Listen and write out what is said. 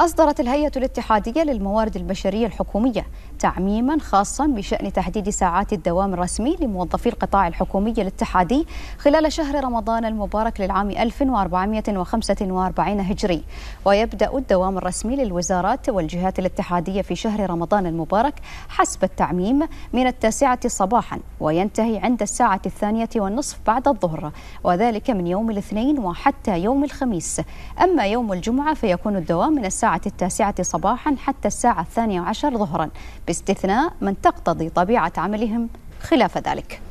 أصدرت الهيئة الاتحادية للموارد البشرية الحكومية تعميما خاصا بشأن تحديد ساعات الدوام الرسمي لموظفي القطاع الحكومي الاتحادي خلال شهر رمضان المبارك للعام 1445 هجري ويبدأ الدوام الرسمي للوزارات والجهات الاتحادية في شهر رمضان المبارك حسب التعميم من التاسعة صباحا وينتهي عند الساعة الثانية والنصف بعد الظهر وذلك من يوم الاثنين وحتى يوم الخميس أما يوم الجمعة فيكون الدوام من الساعة الساعة التاسعة صباحا حتى الساعة الثانية عشر ظهرا باستثناء من تقتضي طبيعة عملهم خلاف ذلك